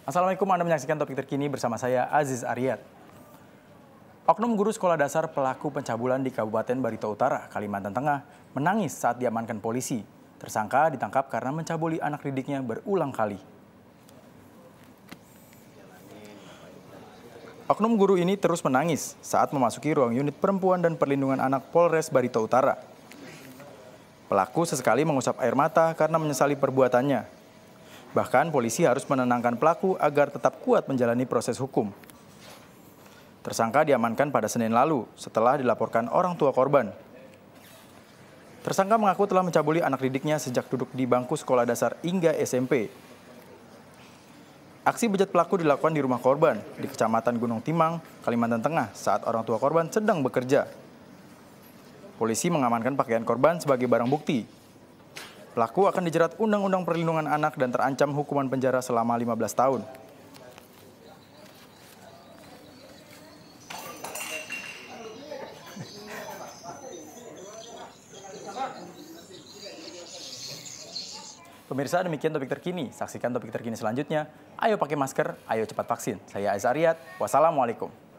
Assalamualaikum, Anda menyaksikan topik terkini bersama saya Aziz Aryat. Oknum guru sekolah dasar pelaku pencabulan di Kabupaten Barito Utara, Kalimantan Tengah, menangis saat diamankan polisi. Tersangka ditangkap karena mencabuli anak didiknya berulang kali. Oknum guru ini terus menangis saat memasuki ruang unit perempuan dan perlindungan anak Polres Barito Utara. Pelaku sesekali mengusap air mata karena menyesali perbuatannya Bahkan polisi harus menenangkan pelaku agar tetap kuat menjalani proses hukum. Tersangka diamankan pada Senin lalu setelah dilaporkan orang tua korban. Tersangka mengaku telah mencabuli anak didiknya sejak duduk di bangku sekolah dasar hingga SMP. Aksi bejat pelaku dilakukan di rumah korban di Kecamatan Gunung Timang, Kalimantan Tengah saat orang tua korban sedang bekerja. Polisi mengamankan pakaian korban sebagai barang bukti Pelaku akan dijerat Undang-Undang Perlindungan Anak dan terancam hukuman penjara selama 15 tahun. Pemirsa, demikian topik terkini. Saksikan topik terkini selanjutnya. Ayo pakai masker, ayo cepat vaksin. Saya Aisyah Ariat. Wassalamualaikum.